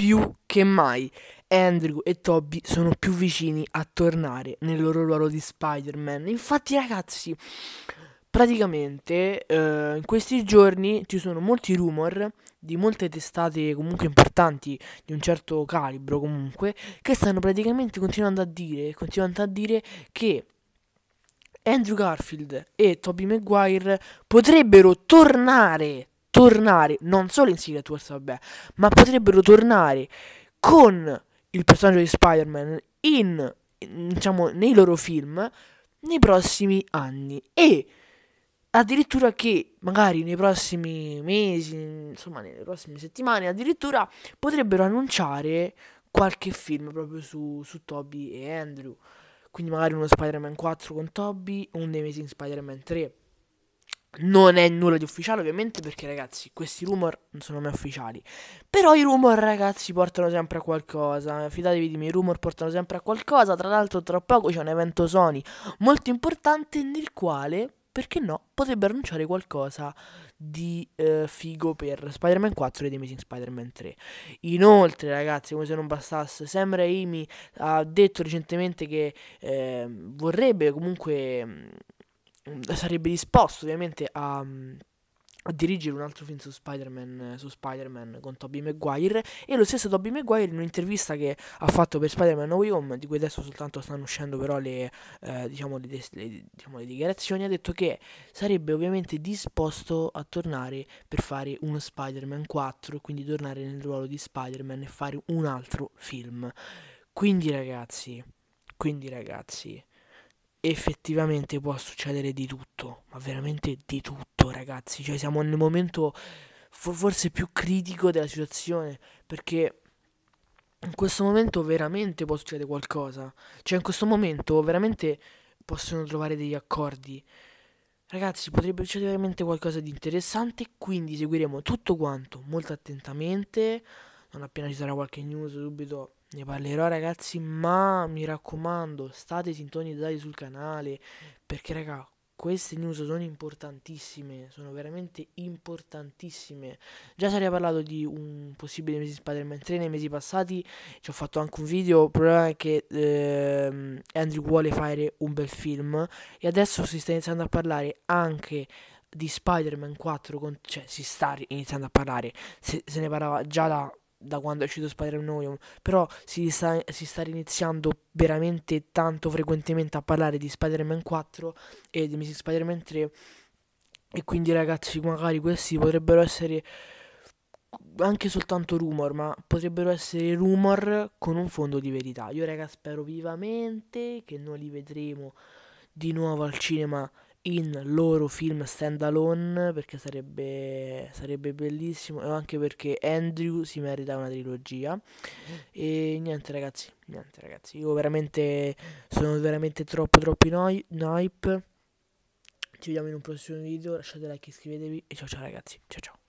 più che mai. Andrew e Toby sono più vicini a tornare nel loro ruolo di Spider-Man. Infatti, ragazzi, praticamente eh, in questi giorni ci sono molti rumor di molte testate comunque importanti di un certo calibro comunque che stanno praticamente continuando a dire, continuando a dire che Andrew Garfield e Toby Maguire potrebbero tornare tornare non solo in Secret Wars, vabbè, ma potrebbero tornare con il personaggio di Spider-Man in, in, diciamo, nei loro film nei prossimi anni e addirittura che magari nei prossimi mesi, insomma nelle prossime settimane, addirittura potrebbero annunciare qualche film proprio su, su Toby e Andrew. Quindi magari uno Spider-Man 4 con Toby, un Amazing Spider-Man 3 non è nulla di ufficiale ovviamente perché ragazzi questi rumor non sono mai ufficiali Però i rumor ragazzi portano sempre a qualcosa Fidatevi di me i rumor portano sempre a qualcosa Tra l'altro tra poco c'è un evento Sony molto importante nel quale perché no potrebbe annunciare qualcosa di eh, figo per Spider-Man 4 ed Amazing Spider-Man 3 Inoltre ragazzi come se non bastasse Sam Raimi ha detto recentemente che eh, vorrebbe comunque Mm, sarebbe disposto ovviamente a, mm, a, dirigere un altro film su Spider-Man, su Spider-Man con Tobey Maguire e lo stesso Tobey Maguire in un'intervista che ha fatto per Spider-Man No Way Home, di cui adesso soltanto stanno uscendo però le, eh, diciamo, le, le, diciamo, le dichiarazioni, ha detto che sarebbe ovviamente disposto a tornare per fare uno Spider-Man 4, quindi tornare nel ruolo di Spider-Man e fare un altro film. Quindi ragazzi, quindi ragazzi effettivamente può succedere di tutto, ma veramente di tutto ragazzi, cioè siamo nel momento forse più critico della situazione, perché in questo momento veramente può succedere qualcosa, cioè in questo momento veramente possono trovare degli accordi. Ragazzi, potrebbe succedere veramente qualcosa di interessante, quindi seguiremo tutto quanto molto attentamente non appena ci sarà qualche news subito ne parlerò ragazzi, ma mi raccomando, state sintonizzati sul canale, perché raga, queste news sono importantissime, sono veramente importantissime. Già si era parlato di un possibile mese di Spider-Man 3 nei mesi passati, ci ho fatto anche un video, il problema è che ehm, Andrew vuole fare un bel film e adesso si sta iniziando a parlare anche di Spider-Man 4, con, cioè si sta iniziando a parlare, se, se ne parlava già da da quando è uscito Spider-Man No però si sta, si sta iniziando veramente tanto frequentemente a parlare di Spider-Man 4 e di Mrs. Spider-Man 3 e quindi ragazzi magari questi potrebbero essere anche soltanto rumor, ma potrebbero essere rumor con un fondo di verità. Io raga spero vivamente che noi li vedremo di nuovo al cinema in loro film stand alone perché sarebbe, sarebbe bellissimo e anche perché Andrew si merita una trilogia e niente ragazzi niente ragazzi io veramente sono veramente troppo troppo noi, noip ci vediamo in un prossimo video lasciate like iscrivetevi e ciao ciao ragazzi ciao ciao